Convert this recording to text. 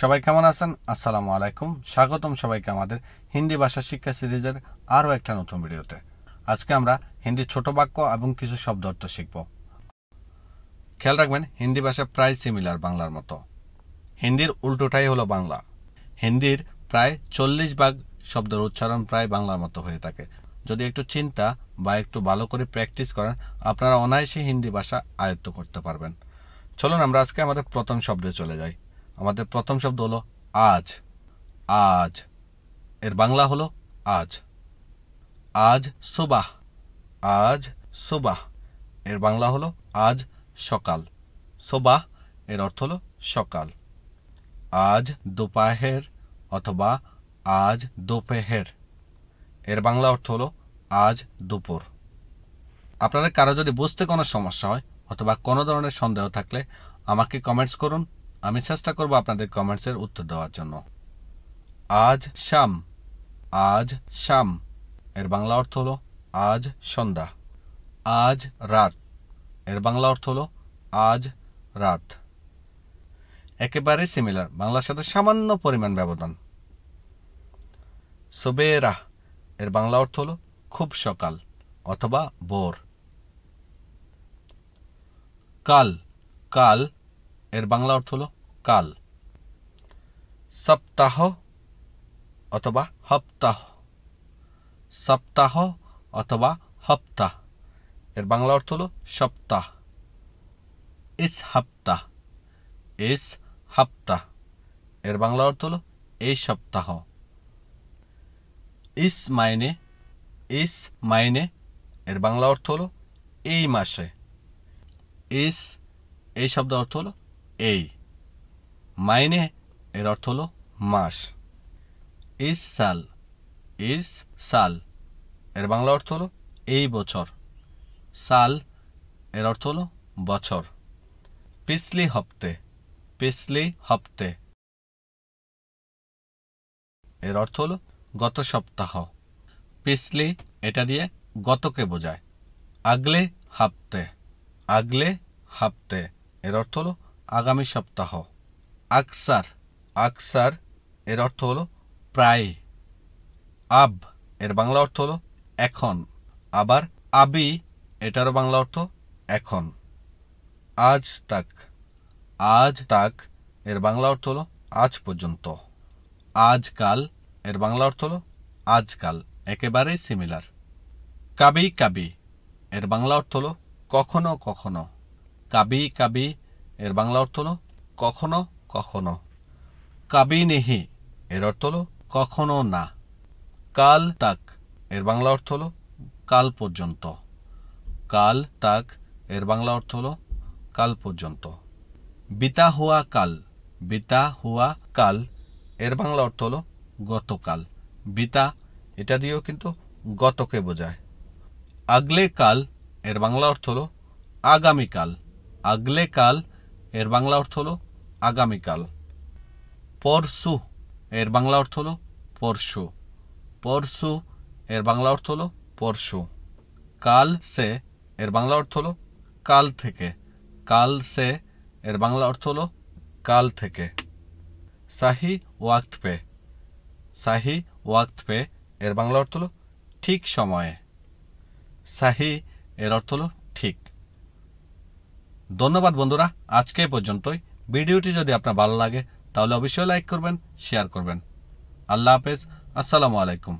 সবাই কেমন আছেন আসসালামু আলাইকুম স্বাগতম সবাইকে আমাদের হিন্দি ভাষা শিক্ষা সিরিজের আরও একটা নতুন ভিডিওতে আজকে আমরা হিন্দি ছোট বাক্য এবং কিছু শব্দ অর্থ শিখব খেয়াল রাখবেন হিন্দি ভাষা প্রায় সিমিলার বাংলার মতো হিন্দির উল্টোটাই হলো বাংলা হিন্দির প্রায় চল্লিশ ভাগ শব্দের উচ্চারণ প্রায় বাংলার মতো হয়ে থাকে যদি একটু চিন্তা বা একটু ভালো করে প্র্যাকটিস করেন আপনারা অনায়াসে হিন্দি ভাষা আয়ত্ত করতে পারবেন চলুন আমরা আজকে আমাদের প্রথম শব্দে চলে যাই আমাদের প্রথম শব্দ হলো আজ আজ এর বাংলা হলো আজ আজ সোবাহ আজ সোবাহ এর বাংলা হলো আজ সকাল সোবাহ এর অর্থ হলো সকাল আজ দোপাহের অথবা আজ দোপেহের এর বাংলা অর্থ হলো আজ দুপুর আপনাদের কারো যদি বুঝতে কোনো সমস্যা হয় অথবা কোনো ধরনের সন্দেহ থাকলে আমাকে কমেন্টস করুন আমি চেষ্টা করব আপনাদের কমেন্টসের উত্তর দেওয়ার জন্য আজ শাম আজ শাম এর বাংলা অর্থ হলো আজ সন্ধ্যা আজ রাত এর বাংলা অর্থ হলো আজ রাত একেবারে সিমিলার বাংলার সাথে সামান্য পরিমাণ ব্যবধান সবেরা এর বাংলা অর্থ হলো খুব সকাল অথবা ভোর কাল কাল এর বাংলা অর্থ হল কাল সপ্তাহ অথবা হপ্তাহ সপ্তাহ অথবা হপ্তাহ এর বাংলা অর্থ হল সপ্তাহ ইস হপ্তাহ ইস হপ্তাহ এর বাংলা অর্থ হল এই সপ্তাহ ইস মাইনে ইস মাইনে এর বাংলা অর্থ হল এই মাসে ইস এই শব্দ অর্থ হলো এই মাইনে এর অর্থ হল মাস ইস সাল ইস সাল এর বাংলা অর্থ হল এই বছর সাল এর অর্থ হল বছর পিসলি হপ্তে পিসলি হপ্তে এর অর্থ হল গত সপ্তাহ পিসলি এটা দিয়ে গতকে বোঝায় আগলে হাপতে আগলে হাপতে এর অর্থ হলো আগামী সপ্তাহ আকসার আকসার এর অর্থ হলো প্রায় আব এর বাংলা অর্থ হলো এখন আবার আবি এটারও বাংলা অর্থ এখন আজ তাক আজ তাক এর বাংলা অর্থ হলো আজ পর্যন্ত আজকাল এর বাংলা অর্থ হলো আজকাল একেবারেই সিমিলার কাবি কাবি এর বাংলা অর্থ হলো কখনো কখনো কাবি কাবি এর বাংলা অর্থ হলো কখনো কখনো কাবি নেহি এর অর্থ হলো কখনো না কাল তাক এর বাংলা অর্থ হলো কাল পর্যন্ত কাল তাক এর বাংলা অর্থ হলো কাল পর্যন্ত বিতা হুয়া কাল বিতা হুয়া কাল এর বাংলা অর্থ হলো গতকাল বিতা এটা দিয়েও কিন্তু গতকে বোঝায় আগলে কাল এর বাংলা অর্থ হলো আগামীকাল আগলে কাল এর বাংলা অর্থ হলো আগামীকাল পরশু এর বাংলা অর্থ হলো পরশু পরশু এর বাংলা অর্থ হলো পরশু কাল সে এর বাংলা অর্থ হলো কাল থেকে কাল সে এর বাংলা অর্থ হলো কাল থেকে সাহি ওয়াক্ত পে সাহি ওয়াক্ত পে এর বাংলা অর্থ হলো ঠিক সময়ে সাহি এর অর্থ হলো ঠিক ধন্যবাদ বন্ধুরা আজকে পর্যন্তই ভিডিওটি যদি আপনার ভালো লাগে তাহলে অবশ্যই লাইক করবেন শেয়ার করবেন আল্লাহ হাফেজ আসসালামু আলাইকুম